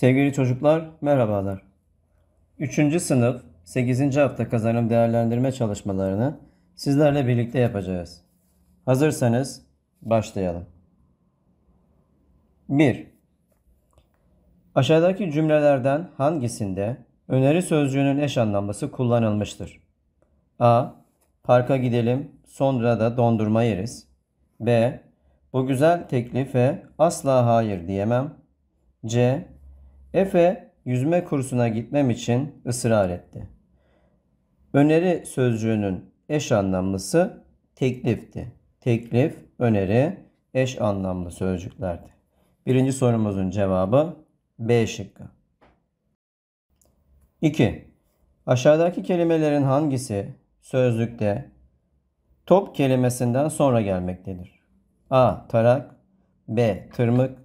Sevgili çocuklar, merhabalar. 3. sınıf 8. hafta kazanım değerlendirme çalışmalarını sizlerle birlikte yapacağız. Hazırsanız başlayalım. 1. Aşağıdaki cümlelerden hangisinde öneri sözcüğünün eş anlamlısı kullanılmıştır? A. Parka gidelim, sonra da dondurma yeriz. B. Bu güzel teklife asla hayır diyemem. C. Efe yüzme kursuna gitmem için ısrar etti. Öneri sözcüğünün eş anlamlısı teklifti. Teklif, öneri, eş anlamlı sözcüklerdi. Birinci sorumuzun cevabı B şıkkı. 2. Aşağıdaki kelimelerin hangisi sözlükte top kelimesinden sonra gelmektedir? A. Tarak B. Tırmık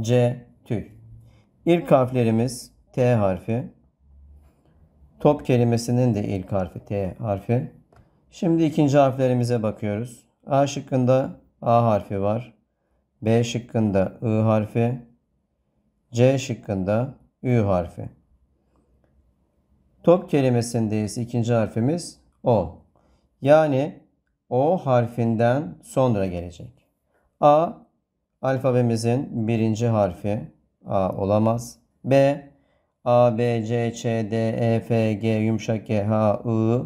C. Tüy İlk harflerimiz T harfi. Top kelimesinin de ilk harfi T harfi. Şimdi ikinci harflerimize bakıyoruz. A şıkkında A harfi var. B şıkkında I harfi. C şıkkında Ü harfi. Top kelimesindeyiz. ikinci harfimiz O. Yani O harfinden sonra gelecek. A alfabemizin birinci harfi. A olamaz. B A, B, C, Ç, D, E, F, G, yumuşak G, H, I,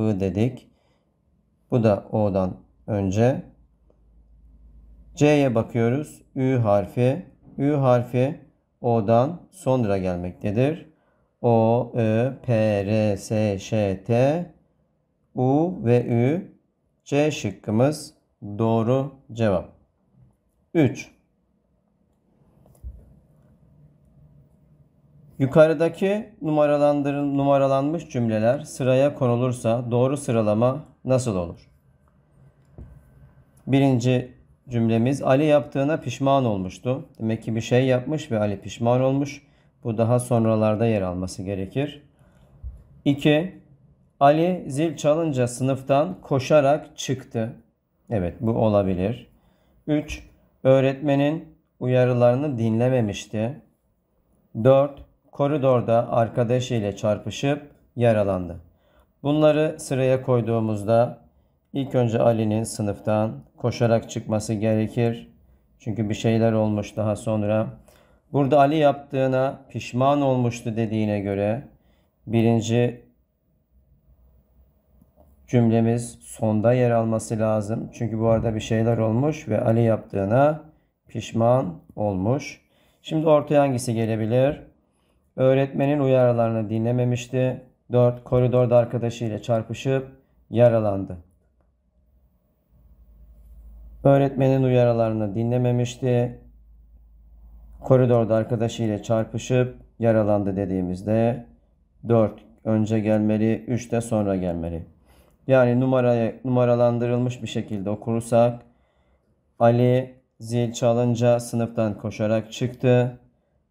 I dedik. Bu da O'dan önce. C'ye bakıyoruz. Ü harfi. Ü harfi O'dan sonra gelmektedir. O, Ö, P, R, S, Ş, T, U ve Ü. C şıkkımız doğru cevap. 3. Yukarıdaki numaralandırın, numaralanmış cümleler sıraya konulursa doğru sıralama nasıl olur? Birinci cümlemiz Ali yaptığına pişman olmuştu. Demek ki bir şey yapmış ve Ali pişman olmuş. Bu daha sonralarda yer alması gerekir. 2. Ali zil çalınca sınıftan koşarak çıktı. Evet bu olabilir. 3. Öğretmenin uyarılarını dinlememişti. 4 koridorda arkadaşıyla çarpışıp yaralandı. Bunları sıraya koyduğumuzda ilk önce Ali'nin sınıftan koşarak çıkması gerekir. Çünkü bir şeyler olmuş daha sonra. Burada Ali yaptığına pişman olmuştu dediğine göre birinci cümlemiz sonda yer alması lazım. Çünkü bu arada bir şeyler olmuş ve Ali yaptığına pişman olmuş. Şimdi ortaya hangisi gelebilir? Öğretmenin uyarılarını dinlememişti. 4. Koridorda arkadaşıyla çarpışıp yaralandı. Öğretmenin uyarılarını dinlememişti. Koridorda arkadaşıyla çarpışıp yaralandı dediğimizde 4 önce gelmeli, 3 de sonra gelmeli. Yani numaraya numaralandırılmış bir şekilde okursak Ali zil çalınca sınıftan koşarak çıktı.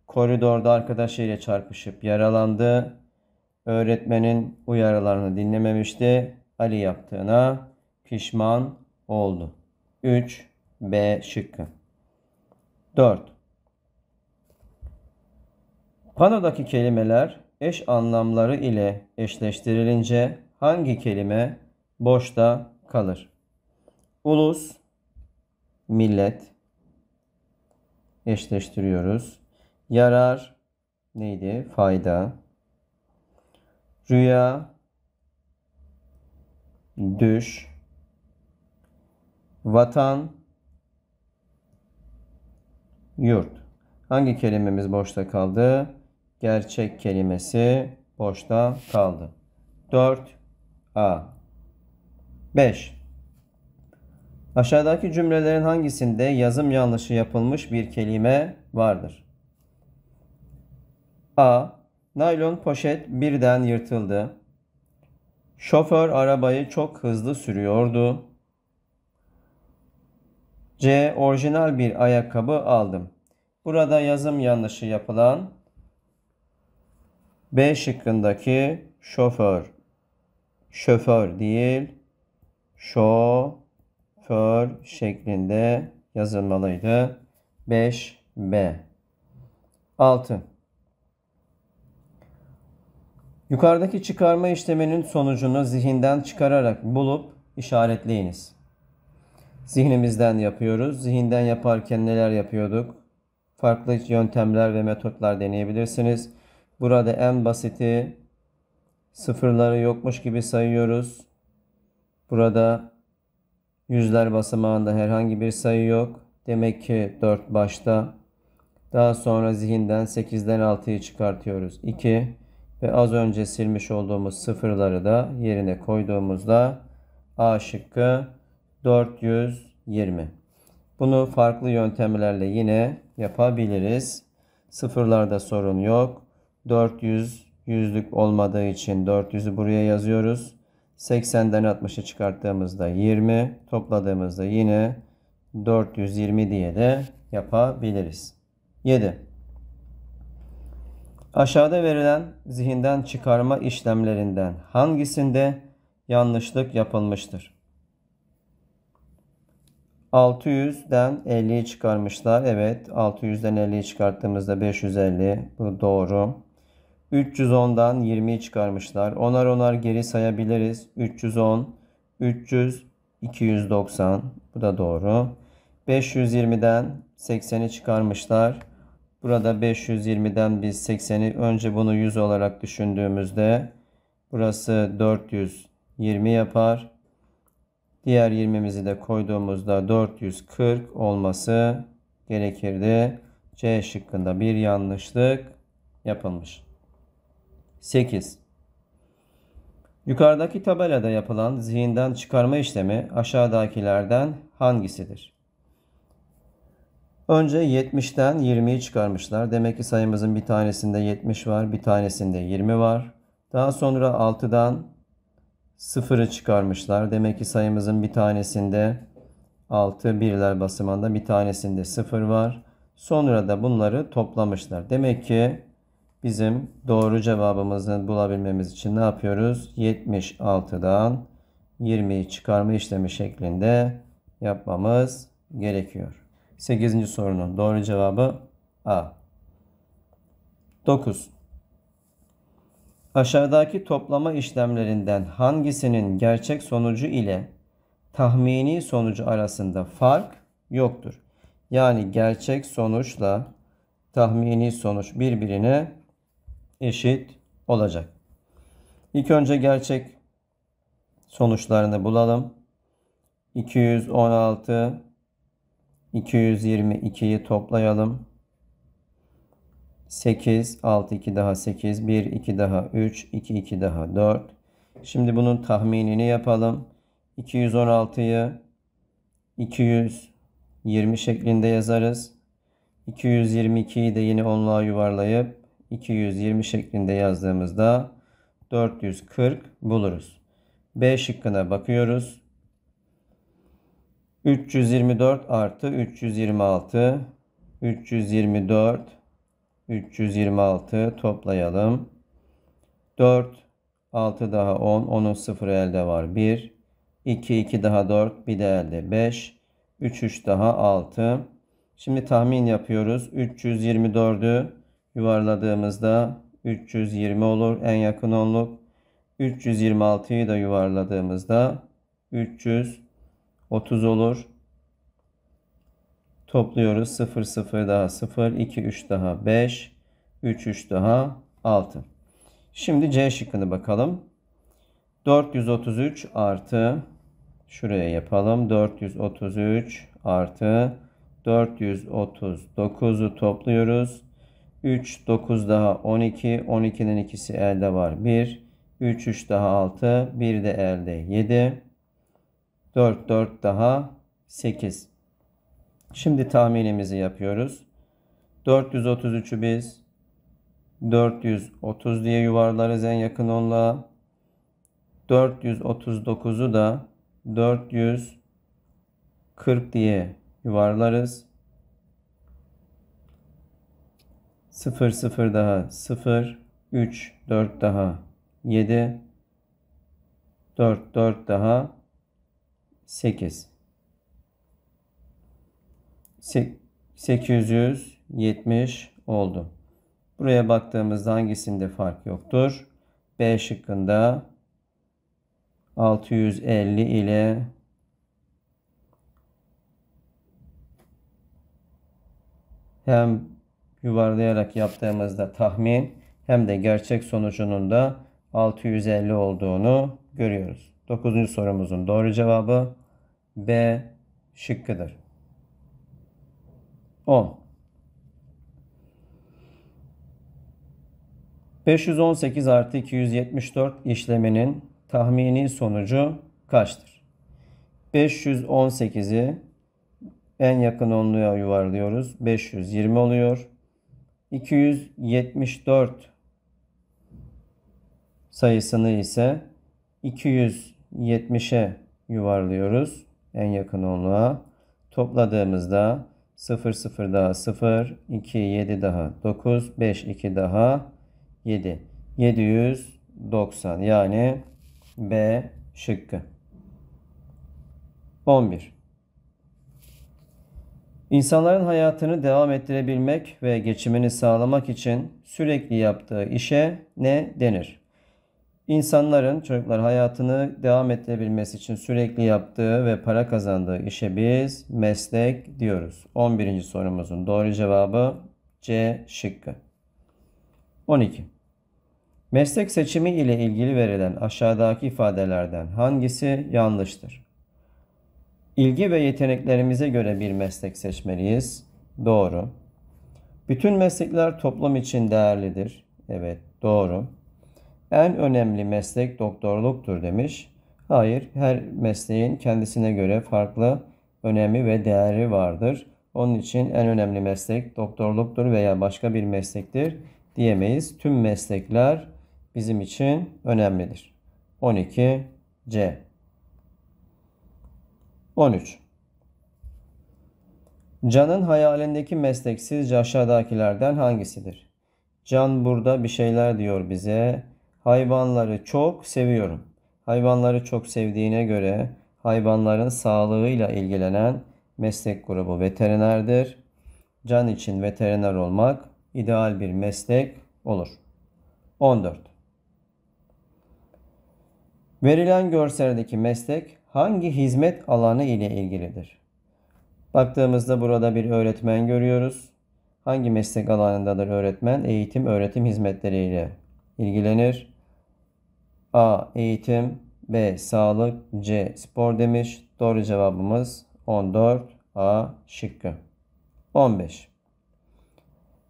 Koridorda arkadaşıyla çarpışıp yaralandı. Öğretmenin uyarılarını dinlememişti. Ali yaptığına pişman oldu. 3. B şıkkı. 4. Panodaki kelimeler eş anlamları ile eşleştirilince hangi kelime boşta kalır? Ulus, millet eşleştiriyoruz. Yarar neydi? Fayda. Rüya düş. Vatan yurt. Hangi kelimemiz boşta kaldı? Gerçek kelimesi boşta kaldı. 4 A 5 Aşağıdaki cümlelerin hangisinde yazım yanlışı yapılmış bir kelime vardır? A. Naylon poşet birden yırtıldı. Şoför arabayı çok hızlı sürüyordu. C. Orijinal bir ayakkabı aldım. Burada yazım yanlışı yapılan B şıkkındaki şoför. Şoför değil, şoför şeklinde yazılmalıydı. 5 B. 6. Yukarıdaki çıkarma işleminin sonucunu zihinden çıkararak bulup işaretleyiniz. Zihnimizden yapıyoruz. Zihinden yaparken neler yapıyorduk? Farklı yöntemler ve metotlar deneyebilirsiniz. Burada en basiti sıfırları yokmuş gibi sayıyoruz. Burada yüzler basamağında herhangi bir sayı yok. Demek ki 4 başta. Daha sonra zihinden 8'den 6'yı çıkartıyoruz. 2 ve az önce silmiş olduğumuz sıfırları da yerine koyduğumuzda A şıkkı 420. Bunu farklı yöntemlerle yine yapabiliriz. Sıfırlarda sorun yok. 400 yüzlük olmadığı için 400'ü buraya yazıyoruz. 80'den 60'ı çıkarttığımızda 20, topladığımızda yine 420 diye de yapabiliriz. 7. Aşağıda verilen zihinden çıkarma işlemlerinden hangisinde yanlışlık yapılmıştır? 600'den 50'yi çıkarmışlar. Evet 600'den 50'yi çıkarttığımızda 550 bu doğru. 310'dan 20'yi çıkarmışlar. Onar onar geri sayabiliriz. 310, 300, 290 bu da doğru. 520'den 80'i çıkarmışlar. Burada 520'den biz 80'i önce bunu 100 olarak düşündüğümüzde burası 420 yapar. Diğer 20'mizi de koyduğumuzda 440 olması gerekirdi. C şıkkında bir yanlışlık yapılmış. 8. Yukarıdaki tabelada yapılan zihinden çıkarma işlemi aşağıdakilerden hangisidir? Önce 70'ten 20'yi çıkarmışlar. Demek ki sayımızın bir tanesinde 70 var, bir tanesinde 20 var. Daha sonra 6'dan 0'ı çıkarmışlar. Demek ki sayımızın bir tanesinde 6 birler basamağında bir tanesinde 0 var. Sonra da bunları toplamışlar. Demek ki bizim doğru cevabımızı bulabilmemiz için ne yapıyoruz? 76'dan 20'yi çıkarma işlemi şeklinde yapmamız gerekiyor. 8. sorunun doğru cevabı A. 9. Aşağıdaki toplama işlemlerinden hangisinin gerçek sonucu ile tahmini sonucu arasında fark yoktur? Yani gerçek sonuçla tahmini sonuç birbirine eşit olacak. İlk önce gerçek sonuçlarını bulalım. 216 222'yi toplayalım. 8, 6, 2 daha 8, 1, 2 daha 3, 2, 2 daha 4. Şimdi bunun tahminini yapalım. 216'yı 220 şeklinde yazarız. 222'yi de yine onluğa yuvarlayıp 220 şeklinde yazdığımızda 440 buluruz. B şıkkına bakıyoruz. 324 artı 326 324 326 toplayalım. 4 6 daha 10 10'un 0 elde var 1 2 2 daha 4 bir de elde 5 3 3 daha 6 Şimdi tahmin yapıyoruz. 324'ü yuvarladığımızda 320 olur en yakın onluk. 326'yı da yuvarladığımızda 300 30 olur. Topluyoruz. 0, 0 daha 0, 2, 3 daha 5, 3, 3 daha 6. Şimdi C şıkkını bakalım. 433 artı şuraya yapalım. 433 artı 439'u topluyoruz. 3, 9 daha 12. 12'nin ikisi elde var. 1, 3, 3 daha 6. 1 de elde 7. 4, 4 daha 8. Şimdi tahminimizi yapıyoruz. 433'ü biz 430 diye yuvarlarız en yakın onluğa. 439'u da 440 diye yuvarlarız. 0 0 daha 0 3 4 daha 7 4 4 daha 8 870 oldu. Buraya baktığımızda hangisinde fark yoktur? B şıkkında 650 ile 650 hem yuvarlayarak yaptığımızda tahmin hem de gerçek sonucunun da 650 olduğunu görüyoruz. 9. sorumuzun doğru cevabı B şıkkıdır. 10. 518 artı 274 işleminin tahmini sonucu kaçtır? 518'i en yakın onluğa yuvarlıyoruz. 520 oluyor. 274 sayısını ise 270'e yuvarlıyoruz en yakın onluğa topladığımızda 0 0 daha 0 2 7 daha 9 5 2 daha 7 790 yani B şıkkı 11 İnsanların hayatını devam ettirebilmek ve geçimini sağlamak için sürekli yaptığı işe ne denir? İnsanların çocuklar hayatını devam ettirebilmesi için sürekli yaptığı ve para kazandığı işe biz meslek diyoruz. 11. sorumuzun doğru cevabı C şıkkı. 12. Meslek seçimi ile ilgili verilen aşağıdaki ifadelerden hangisi yanlıştır? İlgi ve yeteneklerimize göre bir meslek seçmeliyiz. Doğru. Bütün meslekler toplum için değerlidir. Evet, doğru en önemli meslek doktorluktur demiş. Hayır, her mesleğin kendisine göre farklı önemi ve değeri vardır. Onun için en önemli meslek doktorluktur veya başka bir meslektir diyemeyiz. Tüm meslekler bizim için önemlidir. 12 C 13 Can'ın hayalindeki meslek sizce aşağıdakilerden hangisidir? Can burada bir şeyler diyor bize. Hayvanları çok seviyorum. Hayvanları çok sevdiğine göre hayvanların sağlığıyla ilgilenen meslek grubu veterinerdir. Can için veteriner olmak ideal bir meslek olur. 14. Verilen görseldeki meslek hangi hizmet alanı ile ilgilidir? Baktığımızda burada bir öğretmen görüyoruz. Hangi meslek alanındadır öğretmen? Eğitim, öğretim hizmetleri ile ilgilenir. A. Eğitim B. Sağlık C. Spor demiş. Doğru cevabımız 14 A şıkkı. 15.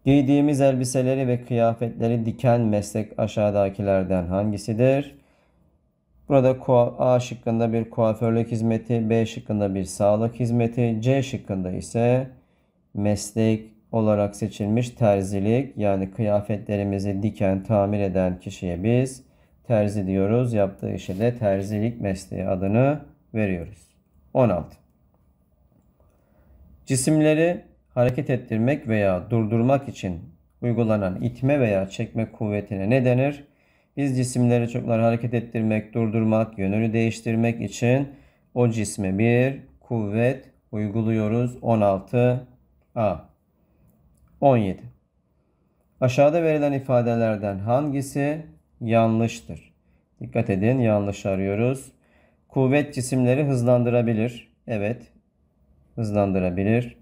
Giydiğimiz elbiseleri ve kıyafetleri diken meslek aşağıdakilerden hangisidir? Burada A şıkkında bir kuaförlük hizmeti, B şıkkında bir sağlık hizmeti, C şıkkında ise meslek olarak seçilmiş terzilik yani kıyafetlerimizi diken tamir eden kişiye biz terzi diyoruz. Yaptığı işe de terzilik mesleği adını veriyoruz. 16. Cisimleri hareket ettirmek veya durdurmak için uygulanan itme veya çekme kuvvetine ne denir? Biz cisimleri çoklar hareket ettirmek, durdurmak, yönünü değiştirmek için o cisme bir kuvvet uyguluyoruz. 16 A. 17. Aşağıda verilen ifadelerden hangisi yanlıştır. Dikkat edin yanlış arıyoruz. Kuvvet cisimleri hızlandırabilir. Evet hızlandırabilir.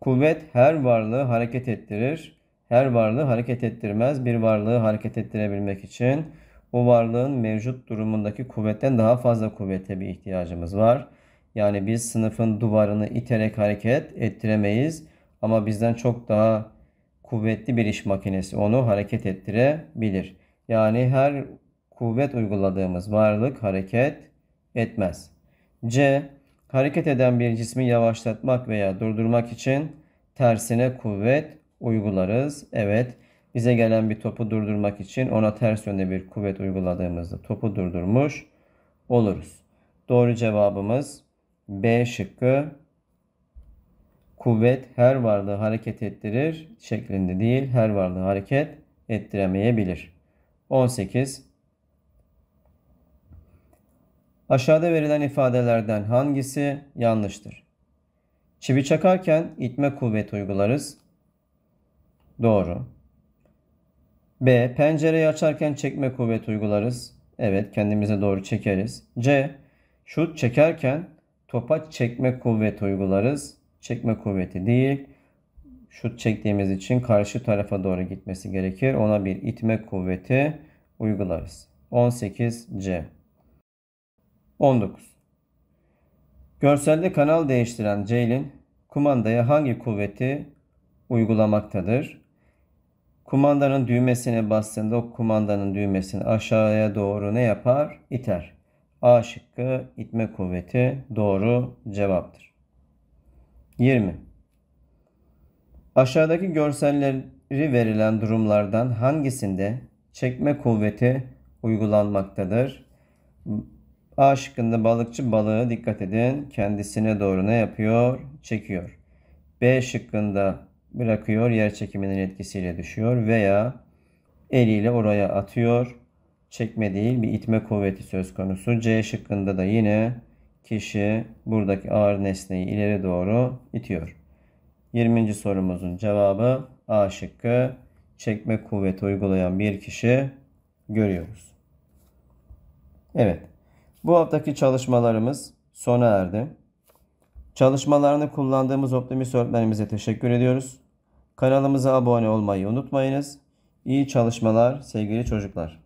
Kuvvet her varlığı hareket ettirir. Her varlığı hareket ettirmez. Bir varlığı hareket ettirebilmek için o varlığın mevcut durumundaki kuvvetten daha fazla kuvvete bir ihtiyacımız var. Yani biz sınıfın duvarını iterek hareket ettiremeyiz ama bizden çok daha kuvvetli bir iş makinesi onu hareket ettirebilir. Yani her kuvvet uyguladığımız varlık hareket etmez. C. Hareket eden bir cismi yavaşlatmak veya durdurmak için tersine kuvvet uygularız. Evet, bize gelen bir topu durdurmak için ona ters yönde bir kuvvet uyguladığımızda topu durdurmuş oluruz. Doğru cevabımız B şıkkı kuvvet her varlığı hareket ettirir şeklinde değil her varlığı hareket ettiremeyebilir. 18. Aşağıda verilen ifadelerden hangisi yanlıştır? Çivi çakarken itme kuvvet uygularız. Doğru. B. Pencereyi açarken çekme kuvvet uygularız. Evet kendimize doğru çekeriz. C. Şut çekerken topa çekme kuvvet uygularız. Çekme kuvveti değil şut çektiğimiz için karşı tarafa doğru gitmesi gerekir. Ona bir itme kuvveti uygularız. 18C 19. Görselde kanal değiştiren Ceylin kumandaya hangi kuvveti uygulamaktadır? Kumandanın düğmesine bastığında o kumandanın düğmesini aşağıya doğru ne yapar? İter. A şıkkı itme kuvveti doğru cevaptır. 20. Aşağıdaki görselleri verilen durumlardan hangisinde çekme kuvveti uygulanmaktadır? A şıkkında balıkçı balığı dikkat edin kendisine doğru ne yapıyor? Çekiyor. B şıkkında bırakıyor yer çekiminin etkisiyle düşüyor veya eliyle oraya atıyor. Çekme değil bir itme kuvveti söz konusu. C şıkkında da yine kişi buradaki ağır nesneyi ileri doğru itiyor. 20. sorumuzun cevabı A şıkkı çekme kuvveti uygulayan bir kişi görüyoruz. Evet. Bu haftaki çalışmalarımız sona erdi. Çalışmalarını kullandığımız Optimis öğretmenimize teşekkür ediyoruz. Kanalımıza abone olmayı unutmayınız. İyi çalışmalar sevgili çocuklar.